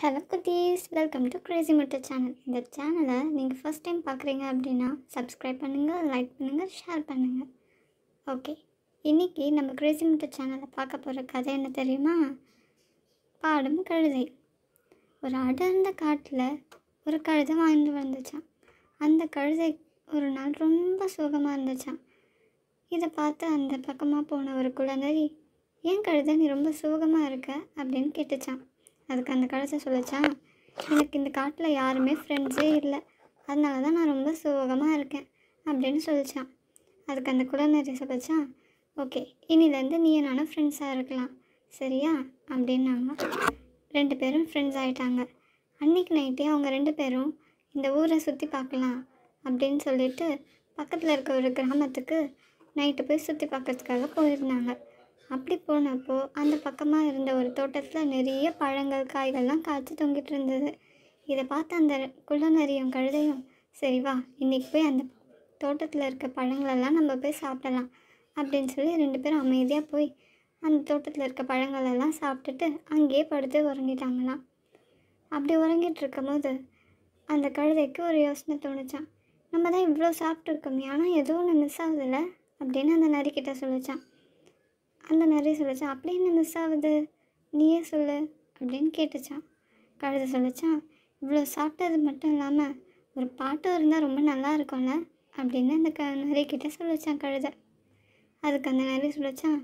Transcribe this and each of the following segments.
hello குட்டீஸ் welcome to crazy முட்டை channel இந்த சேனலை நீங்கள் ஃபஸ்ட் டைம் பார்க்குறீங்க அப்படின்னா சப்ஸ்கிரைப் பண்ணுங்கள் லைக் பண்ணுங்கள் ஷேர் பண்ணுங்கள் ஓகே இன்றைக்கி நம்ம கிரேசி முட்டை சேனலை பார்க்க போகிற கதை என்ன தெரியுமா பாடும் கழுதை ஒரு அடர்ந்த காட்டில் ஒரு கழுதை வாழ்ந்து வந்துச்சான் அந்த கழுதை ஒரு நாள் ரொம்ப சோகமாக இருந்துச்சான் இதை பார்த்து அந்த பக்கமாக போன ஒரு குழந்தை ஏன் கழுதை நீ ரொம்ப சோகமாக இருக்க அப்படின்னு கேட்டுச்சான் அதுக்கு அந்த கடைசி சொல்லிச்சா எனக்கு இந்த காட்டில் யாருமே ஃப்ரெண்ட்ஸே இல்லை அதனால தான் நான் ரொம்ப சோகமாக இருக்கேன் அப்படின்னு சொல்லிச்சான் அதுக்கு அந்த குழந்தை சொல்லிச்சா ஓகே இனிலேருந்து நீ நானும் ஃப்ரெண்ட்ஸாக இருக்கலாம் சரியா அப்படின்னாங்க ரெண்டு பேரும் ஃப்ரெண்ட்ஸ் ஆகிட்டாங்க அன்னைக்கு நைட்டே அவங்க ரெண்டு பேரும் இந்த ஊரை சுற்றி பார்க்கலாம் அப்படின்னு சொல்லிட்டு பக்கத்தில் இருக்க ஒரு கிராமத்துக்கு நைட்டு போய் சுற்றி பார்க்கறதுக்காக போயிருந்தாங்க அப்படி போனப்போ அந்த பக்கமாக இருந்த ஒரு தோட்டத்தில் நிறைய பழங்கள் காய்கள்லாம் காய்ச்சி தொங்கிட்டு இருந்தது இதை பார்த்து அந்த குள்ளநரியும் கழுதையும் சரி வா இன்றைக்கி போய் அந்த தோட்டத்தில் இருக்க பழங்களெல்லாம் நம்ம போய் சாப்பிடலாம் அப்படின்னு சொல்லி ரெண்டு பேரும் அமைதியாக போய் அந்த தோட்டத்தில் இருக்க பழங்களெல்லாம் சாப்பிட்டுட்டு அங்கேயே படுத்து உறங்கிட்டாங்களாம் அப்படி உறங்கிட்டு போது அந்த கழுதைக்கு ஒரு யோசனை தோணுச்சான் நம்ம தான் இவ்வளோ சாப்பிட்ருக்கோமே ஆனால் எதுவும் ஒன்று மிஸ் ஆகுதில்ல அப்படின்னு அந்த நரிக்கிட்ட சொல்லிச்சான் அந்த நிறைய சொல்லிச்சா அப்படியே என்ன மிஸ் ஆகுது நீயே சொல்லு அப்படின்னு கேட்டுச்சான் கழுத சொல்லிச்சான் இவ்வளோ சாப்பிட்டது மட்டும் இல்லாமல் ஒரு பாட்டும் இருந்தால் ரொம்ப நல்லா இருக்கும்ல அப்படின்னு அந்த க கிட்டே சொல்லிச்சான் கழுத அதுக்கு அந்த நிறைய சொல்லிச்சான்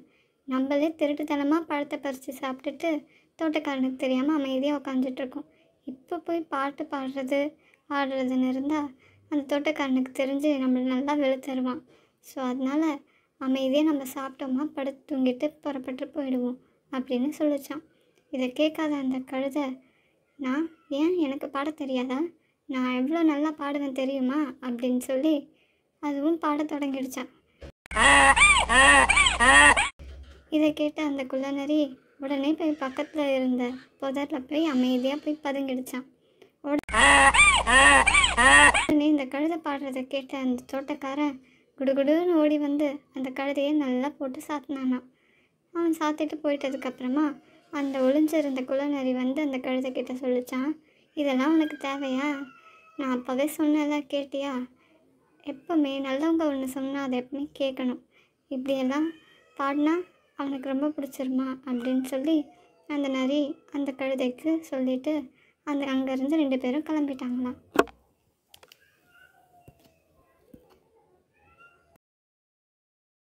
நம்மளே திருட்டுத்தனமாக பழத்தை பறித்து சாப்பிட்டுட்டு தோட்டக்காரனுக்கு தெரியாமல் அமைதியாக உக்காந்துட்ருக்கோம் இப்போ போய் பாட்டு பாடுறது ஆடுறதுன்னு இருந்தால் அந்த தோட்டக்காரனுக்கு தெரிஞ்சு நம்மளை நல்லா வெளுத்தருவான் ஸோ அதனால் அமைதியாக நம்ம சாப்பிட்டோமா படுத்து தூங்கிட்டு புறப்பட்டு போயிடுவோம் அப்படின்னு சொல்லிச்சான் இதை கேட்காத அந்த கழுதை நான் ஏன் எனக்கு பாட தெரியாதா நான் எவ்வளோ நல்லா பாடுவேன் தெரியுமா அப்படின்னு சொல்லி அதுவும் பாட தொடங்கிடுச்சான் இதை கேட்ட அந்த குள்ளநரி உடனே போய் பக்கத்தில் இருந்த புதரில் போய் அமைதியாக போய் பதுங்கிடுச்சான் உடனே இந்த கழுதை பாடுறதை கேட்ட அந்த தோட்டக்காரன் குடுகுடுன்னு ஓடி வந்து அந்த கழுதையை நல்லா போட்டு சாத்தினானா அவன் சாத்திட்டு போயிட்டதுக்கப்புறமா அந்த ஒளிஞ்சிருந்த குளநரி வந்து அந்த கழுதைக்கிட்ட சொல்லித்தான் இதெல்லாம் உனக்கு தேவையா நான் அப்போவே சொன்னதாக கேட்டியா எப்போவுமே நல்லவங்க ஒன்று சொன்னால் அதை எப்பவுமே கேட்கணும் இப்படியெல்லாம் பாடினா அவனுக்கு ரொம்ப பிடிச்சிருமா அப்படின்னு சொல்லி அந்த நரி அந்த கழுதைக்கு சொல்லிவிட்டு அந்த அங்கேருந்து ரெண்டு பேரும் கிளம்பிட்டாங்களாம்